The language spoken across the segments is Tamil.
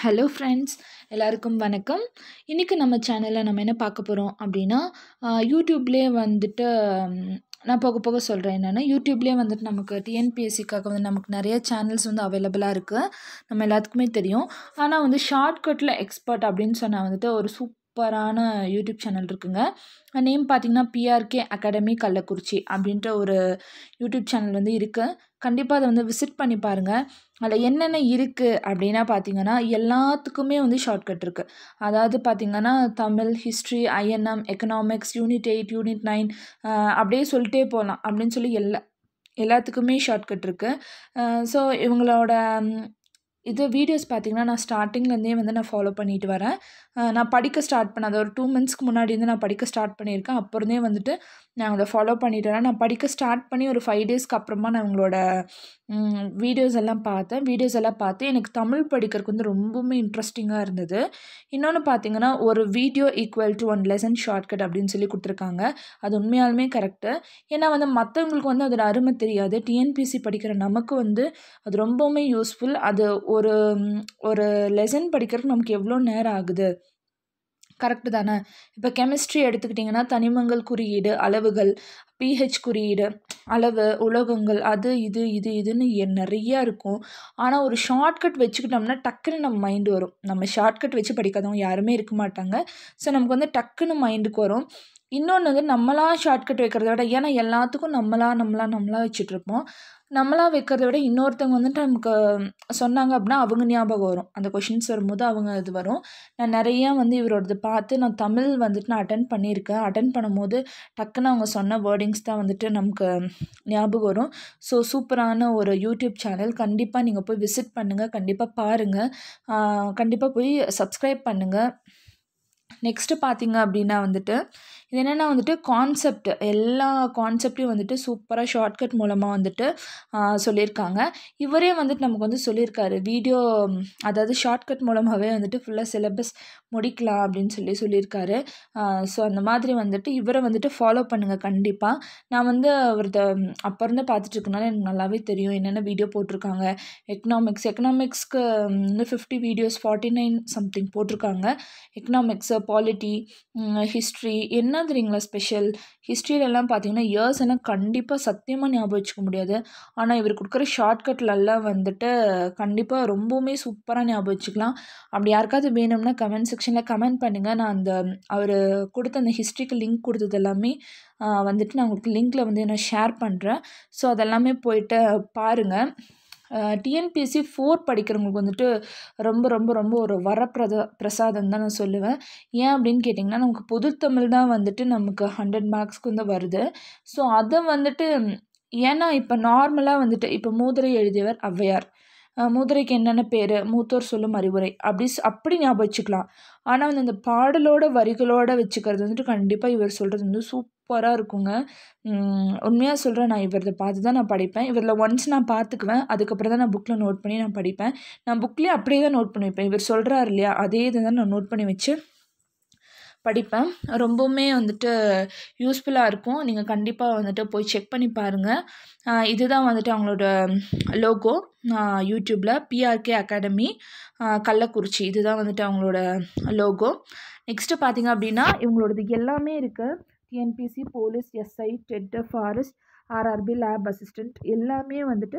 ஹலோ ஃப்ரெண்ட்ஸ் எல்லாருக்கும் வணக்கம் இன்றைக்கி நம்ம சேனலில் நம்ம என்ன பார்க்க போகிறோம் அப்படின்னா யூடியூப்லேயே வந்துட்டு நான் போக போக சொல்கிறேன் என்னென்னா யூடியூப்லேயே வந்துட்டு நமக்கு டிஎன்பிஎஸ்சிக்காக வந்து நமக்கு நிறைய சேனல்ஸ் வந்து அவைலபிளாக இருக்குது நம்ம எல்லாத்துக்குமே தெரியும் ஆனால் வந்து ஷார்ட்கட்டில் எக்ஸ்பர்ட் அப்படின்னு சொன்னால் வந்துட்டு ஒரு சூப் சூப்பரான யூடியூப் சேனல் இருக்குங்க நேம் பார்த்தீங்கன்னா பிஆர்கே அகாடமி கள்ளக்குறிச்சி அப்படின்ற ஒரு யூடியூப் சேனல் வந்து இருக்குது கண்டிப்பாக அதை வந்து விசிட் பண்ணி பாருங்கள் அதில் என்னென்ன இருக்குது அப்படின்னா பார்த்தீங்கன்னா எல்லாத்துக்குமே வந்து ஷார்ட்கட் இருக்குது அதாவது பார்த்திங்கன்னா Tamil history INM economics unit eight unit nine அப்படியே சொல்லிட்டே போகலாம் அப்படின்னு சொல்லி எல்லா எல்லாத்துக்குமே ஷார்ட்கட் இருக்குது ஸோ இவங்களோட இது வீடியோஸ் பார்த்திங்கன்னா நான் ஸ்டார்டிங்லேருந்தே வந்து நான் ஃபாலோ பண்ணிட்டு வரேன் நான் படிக்க ஸ்டார்ட் பண்ணேன் அது ஒரு டூ மந்த்ஸ்க்கு முன்னாடி வந்து நான் படிக்க ஸ்டார்ட் பண்ணியிருக்கேன் அப்புறந்தே வந்துட்டு நான் அதை ஃபாலோ பண்ணிட்டு வரேன் நான் படிக்க ஸ்டார்ட் பண்ணி ஒரு ஃபைவ் டேஸ்க்கு அப்புறமா நான் இவங்களோட வீடியோஸ் எல்லாம் பார்த்தேன் வீடியோஸ் எல்லாம் பார்த்து எனக்கு தமிழ் படிக்கிறதுக்கு வந்து ரொம்பவுமே இன்ட்ரெஸ்டிங்காக இருந்தது இன்னொன்று பார்த்தீங்கன்னா ஒரு video equal to one lesson shortcut அப்படின்னு சொல்லி கொடுத்துருக்காங்க அது உண்மையாலுமே கரெக்டு ஏன்னா வந்து மற்றவங்களுக்கு வந்து அதோட அருமை தெரியாது டிஎன்பிசி படிக்கிற நமக்கு வந்து அது ரொம்பவுமே யூஸ்ஃபுல் அது ஒரு ஒரு லெசன் படிக்கிறதுக்கு நமக்கு எவ்வளோ நேரம் ஆகுது கரெக்டு தானே இப்போ கெமிஸ்ட்ரி எடுத்துக்கிட்டிங்கன்னா தனிமங்கள் குறியீடு அளவுகள் பிஹெச் குறியீடு அளவு உலோகங்கள் அது இது இது இதுன்னு நிறையா இருக்கும் ஆனால் ஒரு ஷார்ட்கட் வச்சுக்கிட்டோம்னா டக்குன்னு நம்ம மைண்டு வரும் நம்ம ஷார்ட்கட் வச்சு படிக்காதவங்க யாருமே இருக்க மாட்டாங்க ஸோ நமக்கு வந்து டக்குன்னு மைண்டுக்கு வரும் இன்னொன்று வந்து நம்மளாக ஷார்ட்கட் வைக்கிறத விட ஏன்னா எல்லாத்துக்கும் நம்மளாக நம்மளாக நம்மளாக வச்சுட்ருப்போம் நம்மளாக வைக்கிறத விட இன்னொருத்தவங்க வந்துட்டு நமக்கு சொன்னாங்க அப்படின்னா அவங்க ஞாபகம் வரும் அந்த கொஷின்ஸ் வரும்போது அவங்க இது வரும் நான் நிறையா வந்து இவரோடது பார்த்து நான் தமிழ் வந்துட்டு நான் அட்டன் பண்ணியிருக்கேன் அட்டன் பண்ணும்போது டக்குன்னு அவங்க சொன்ன வேர்டிங்ஸ் தான் வந்துட்டு நமக்கு ஞாபகம் வரும் ஸோ சூப்பரான ஒரு யூடியூப் சேனல் கண்டிப்பாக நீங்கள் போய் விசிட் பண்ணுங்கள் கண்டிப்பாக பாருங்கள் கண்டிப்பாக போய் சப்ஸ்கிரைப் பண்ணுங்கள் நெக்ஸ்ட்டு பார்த்தீங்க அப்படின்னா வந்துட்டு இது என்னென்னா வந்துட்டு கான்செப்ட் எல்லா கான்செப்டையும் வந்துட்டு சூப்பராக ஷார்ட்கட் மூலமாக வந்துட்டு சொல்லியிருக்காங்க இவரே வந்துட்டு நமக்கு வந்து சொல்லியிருக்காரு வீடியோ அதாவது ஷார்ட்கட் மூலமாகவே வந்துட்டு ஃபுல்லாக சிலபஸ் முடிக்கலாம் அப்படின்னு சொல்லி சொல்லியிருக்காரு ஸோ அந்த மாதிரி வந்துட்டு இவரை வந்துட்டு ஃபாலோ பண்ணுங்கள் கண்டிப்பாக நான் வந்து அவரத அப்போ இருந்து பார்த்துட்ருக்கனால எனக்கு நல்லாவே தெரியும் என்னென்ன வீடியோ போட்டிருக்காங்க எக்கனாமிக்ஸ் எக்கனாமிக்ஸ்க்கு வந்து fifty videos forty nine something போட்டிருக்காங்க எக்கனாமிக்ஸு பாலிட்டி ஹிஸ்ட்ரி என்ன என்ன தெரியுங்களா ஸ்பெஷல் ஹிஸ்ட்ரியிலலாம் பார்த்தீங்கன்னா இயர்ஸ் எல்லாம் கண்டிப்பாக சத்தியமாக ஞாபகம் வச்சுக்க முடியாது ஆனால் இவர் கொடுக்குற ஷார்ட்கட்லெல்லாம் வந்துட்டு கண்டிப்பாக ரொம்பவுமே சூப்பராக ஞாபகம் வச்சுக்கலாம் அப்படி யாருக்காவது வேணும்னா கமெண்ட் செக்ஷனில் கமெண்ட் பண்ணுங்கள் நான் அந்த அவர் கொடுத்த அந்த ஹிஸ்ட்ரிக்கு லிங்க் கொடுத்தது எல்லாமே வந்துட்டு நான் உங்களுக்கு லிங்க்கில் வந்து நான் ஷேர் பண்ணுறேன் ஸோ அதெல்லாமே போயிட்டு பாருங்கள் டிஎன்பிஎஸ்சி ஃபோர் படிக்கிறவங்களுக்கு வந்துட்டு ரொம்ப ரொம்ப ரொம்ப ஒரு வரப்பிரத பிரசாதம் தான் நான் சொல்லுவேன் ஏன் அப்படின்னு கேட்டிங்கன்னா நமக்கு பொதுத்தமிழ் தான் வந்துட்டு நமக்கு ஹண்ட்ரட் மார்க்ஸ்க்கு வந்து வருது ஸோ அதை வந்துட்டு ஏன்னா இப்போ நார்மலாக வந்துட்டு இப்போ மூதுரை எழுதியவர் ஔவையார் மூதுரைக்கு என்னென்ன பேர் மூத்தோர் சொல்லும் அறிவுரை அப்படி அப்படி ஞாபகம் வச்சுக்கலாம் ஆனால் வந்து அந்த பாடலோட வரிகளோட வச்சுக்கிறது வந்துட்டு கண்டிப்பாக இவர் சொல்கிறது வந்து சூப் சூப்பராக இருக்குங்க உண்மையாக சொல்கிறேன் நான் இவரதை பார்த்து தான் நான் படிப்பேன் இவரில் ஒன்ஸ் நான் பார்த்துக்குவேன் அதுக்கப்புறம் தான் நான் புக்கில் நோட் பண்ணி நான் படிப்பேன் நான் புக்லேயே அப்படியே தான் நோட் பண்ணி வைப்பேன் இவர் சொல்கிறார் இல்லையா அதே இதை தான் நான் நோட் பண்ணி வச்சு படிப்பேன் ரொம்பவுமே வந்துட்டு யூஸ்ஃபுல்லாக இருக்கும் நீங்கள் கண்டிப்பாக வந்துட்டு போய் செக் பண்ணி பாருங்கள் இதுதான் வந்துட்டு அவங்களோட லோகோ யூடியூப்பில் பிஆர்கே அகாடமி கள்ளக்குறிச்சி இதுதான் வந்துட்டு அவங்களோட லோகோ நெக்ஸ்ட்டு பார்த்தீங்க அப்படின்னா இவங்களோடது எல்லாமே இருக்குது TNPSC police SI TET forest RRB lab assistant எல்லாமே வந்துட்டு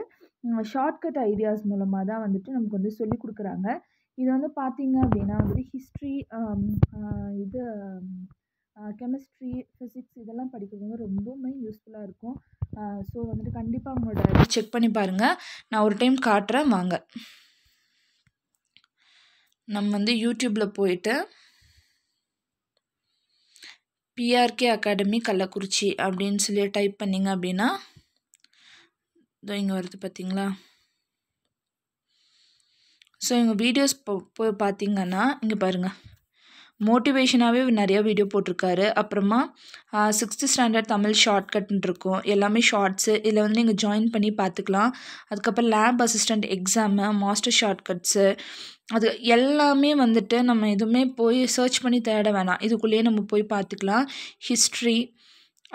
ஷார்ட்கட் ஐடியாஸ் மூலமாக தான் வந்துட்டு நமக்கு வந்து சொல்லிக் கொடுக்குறாங்க இது வந்து பார்த்திங்க அப்படின்னா வந்து ஹிஸ்ட்ரி இது கெமிஸ்ட்ரி ஃபிசிக்ஸ் இதெல்லாம் படிக்கிறவங்க ரொம்பவுமே யூஸ்ஃபுல்லாக இருக்கும் ஸோ வந்துட்டு கண்டிப்பாக அவங்களோட செக் பண்ணி பாருங்கள் நான் ஒரு டைம் காட்டுறேன் வாங்க நம்ம வந்து யூடியூப்பில் போயிட்டு பிஆர்கே அகாடமி கள்ளக்குறிச்சி அப்படின்னு சொல்லி டைப் பண்ணிங்க அப்படின்னா இதோ இங்கே வருது பார்த்தீங்களா ஸோ இங்கே வீடியோஸ் போய் பார்த்தீங்கன்னா இங்கே பாருங்கள் மோட்டிவேஷனாகவே நிறைய வீடியோ போட்டிருக்காரு அப்புறமா சிக்ஸ்த்து ஸ்டாண்டர்ட் தமிழ் ஷார்ட்கட்னு இருக்கும் எல்லாமே ஷார்ட்ஸு இதில் வந்து நீங்கள் ஜாயின் பண்ணி பார்த்துக்கலாம் அதுக்கப்புறம் lab assistant exam master shortcuts அது எல்லாமே வந்துட்டு நம்ம எதுவுமே போய் சர்ச் பண்ணி தேட வேணாம் இதுக்குள்ளேயே நம்ம போய் பார்த்துக்கலாம் ஹிஸ்ட்ரி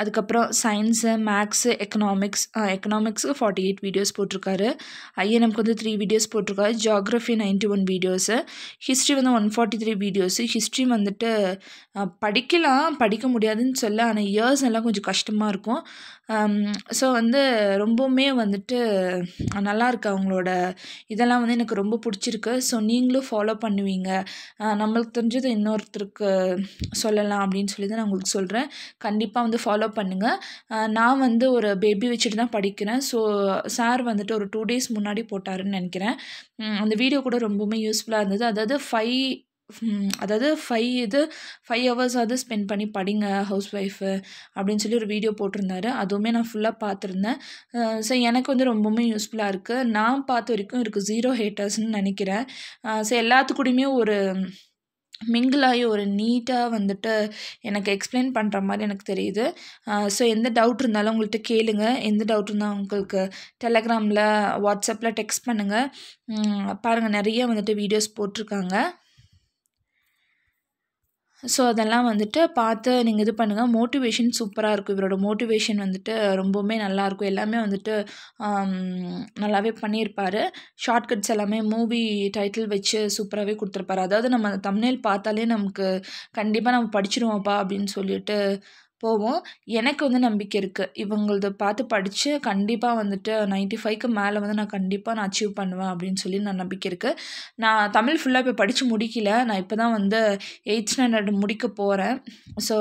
அதுக்கப்புறம் சயின்ஸு மேக்ஸு எக்கனாமிக்ஸ் எக்கனாமிக்ஸுக்கு ஃபார்ட்டி எயிட் வீடியோஸ் போட்டிருக்காரு ஐஎன்எம்க்கு வந்து த்ரீ வீடியோஸ் போட்டிருக்காரு geography ninety one videos history வந்து one forty three videos history வந்துட்டு படிக்கலாம் படிக்க முடியாதுன்னு சொல்ல ஆனால் இயர்ஸ் எல்லாம் கொஞ்சம் கஷ்டமாக இருக்கும் ஸோ வந்து ரொம்பவுமே வந்துட்டு நல்லா இருக்குது அவங்களோட இதெல்லாம் வந்து எனக்கு ரொம்ப பிடிச்சிருக்கு ஸோ நீங்களும் ஃபாலோ பண்ணுவீங்க நம்மளுக்கு தெரிஞ்சது இன்னொருத்தருக்கு சொல்லலாம் அப்படின்னு சொல்லி தான் நான் உங்களுக்கு சொல்கிறேன் கண்டிப்பாக வந்து ஃபாலோ ஃபாலோ பண்ணுங்கள் நான் வந்து ஒரு பேபி வச்சுட்டு தான் படிக்கிறேன் ஸோ சார் வந்துட்டு ஒரு டூ டேஸ் முன்னாடி போட்டாருன்னு நினைக்கிறேன் அந்த வீடியோ கூட ரொம்பவுமே யூஸ்ஃபுல்லாக இருந்தது அதாவது ஃபைவ் அதாவது ஃபைவ் இது ஃபைவ் ஹவர்ஸாவது ஸ்பெண்ட் பண்ணி படிங்க ஹவுஸ் ஒய்ஃபு அப்படின்னு சொல்லி ஒரு வீடியோ போட்டிருந்தாரு அதுவுமே நான் ஃபுல்லாக பார்த்துருந்தேன் ஸோ எனக்கு வந்து ரொம்பவுமே யூஸ்ஃபுல்லாக இருக்குது நான் பார்த்த வரைக்கும் இருக்குது ஜீரோ ஹேட்டர்ஸ்னு நினைக்கிறேன் ஸோ எல்லாத்துக்கூடயுமே ஒரு மிங்கிள் ஆகி ஒரு நீட்டாக வந்துட்டு எனக்கு எக்ஸ்பிளைன் பண்ணுற மாதிரி எனக்கு தெரியுது ஸோ எந்த டவுட் இருந்தாலும் உங்கள்கிட்ட கேளுங்க எந்த டவுட் இருந்தாலும் உங்களுக்கு டெலகிராமில் வாட்ஸ்அப்பில் டெக்ஸ்ட் பண்ணுங்கள் பாருங்கள் நிறைய வந்துட்டு வீடியோஸ் போட்டிருக்காங்க ஸோ அதெல்லாம் வந்துட்டு பார்த்து நீங்கள் இது பண்ணுங்கள் மோட்டிவேஷன் சூப்பராக இருக்கும் இவரோட மோட்டிவேஷன் வந்துட்டு ரொம்பவுமே நல்லாயிருக்கும் எல்லாமே வந்துட்டு நல்லாவே பண்ணியிருப்பார் ஷார்ட்கட்ஸ் எல்லாமே மூவி டைட்டில் வச்சு சூப்பராகவே கொடுத்துருப்பாரு அதாவது நம்ம தமிழில் பார்த்தாலே நமக்கு கண்டிப்பாக நம்ம படிச்சிருவோம்ப்பா அப்படின்னு சொல்லிட்டு போவோம் எனக்கு வந்து நம்பிக்கை இருக்குது இவங்களது பார்த்து படித்து கண்டிப்பாக வந்துட்டு நைன்ட்டி ஃபைவ்க்கு மேலே வந்து நான் கண்டிப்பாக நான் அச்சீவ் பண்ணுவேன் அப்படின்னு சொல்லி நான் நம்பிக்கை இருக்குது நான் தமிழ் ஃபுல்லாக இப்போ படித்து முடிக்கல நான் இப்போ தான் வந்து எயிட் ஸ்டாண்டர்ட் முடிக்க போகிறேன் ஸோ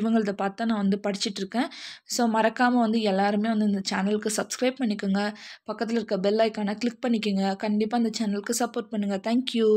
இவங்களத பார்த்தா நான் வந்து படிச்சுட்ருக்கேன் ஸோ மறக்காமல் வந்து எல்லாருமே வந்து இந்த சேனலுக்கு சப்ஸ்கிரைப் பண்ணிக்கோங்க பக்கத்தில் இருக்க பெல் ஐக்கானை கிளிக் பண்ணிக்கோங்க கண்டிப்பாக இந்த சேனலுக்கு சப்போர்ட் பண்ணுங்கள் தேங்க்யூ